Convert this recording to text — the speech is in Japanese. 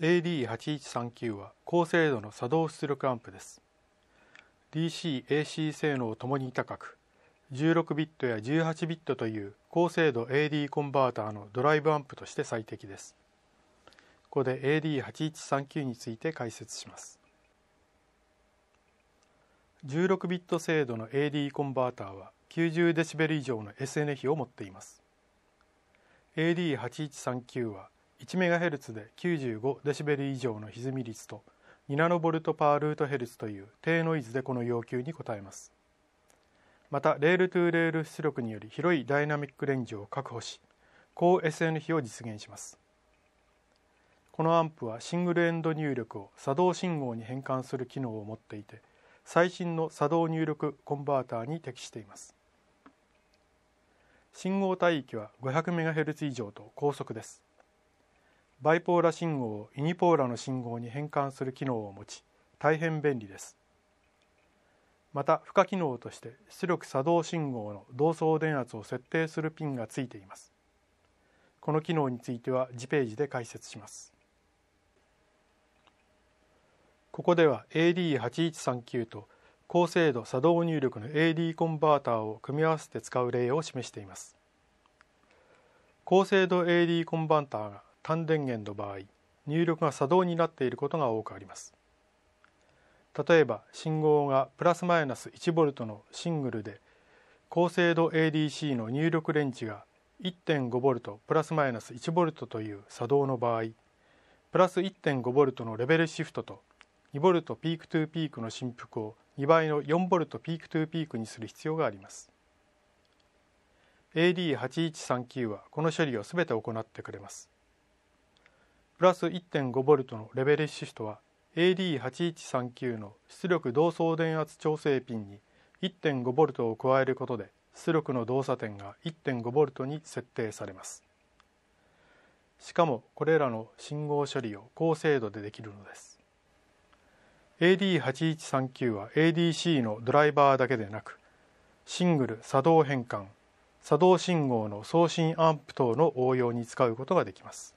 AD8139 は高精度の作動出力アンプです DCAC 性能ともに高く16ビットや18ビットという高精度 AD コンバーターのドライブアンプとして最適ですここで AD8139 について解説します16ビット精度の AD コンバーターは90デシベル以上の SN 比を持っています AD8139 は 1MHz で 95dB 以上の歪み率と2 n v ルツという低ノイズでこの要求に応えますまたレールトゥーレール出力により広いダイナミックレンジを確保し高 SN 比を実現しますこのアンプはシングルエンド入力を作動信号に変換する機能を持っていて最新の作動入力コンバーターに適しています信号帯域は 500MHz 以上と高速ですバイポーラ信号をイニポーラの信号に変換する機能を持ち大変便利ですまた付加機能として出力作動信号の同層電圧を設定するピンがついていますこの機能については次ページで解説しますここでは AD8139 と高精度作動入力の AD コンバーターを組み合わせて使う例を示しています高精度 AD コンバーターが単電源の場合入力が作動になっていることが多くあります例えば信号がプラスマイナス 1V のシングルで高精度 ADC の入力レンチが 1.5V プラスマイナス 1V という作動の場合プラス 1.5V のレベルシフトと 2V ピークトゥーピークの振幅を2倍の 4V ピークトゥーピークにする必要があります AD8139 はこの処理を全て行ってくれますプラス 1.5V のレベレッシフトは AD8139 の出力同層電圧調整ピンに 1.5V を加えることで出力の動作点が 1.5V に設定されますしかもこれらの信号処理を高精度でできるのです AD8139 は ADC のドライバーだけでなくシングル作動変換作動信号の送信アンプ等の応用に使うことができます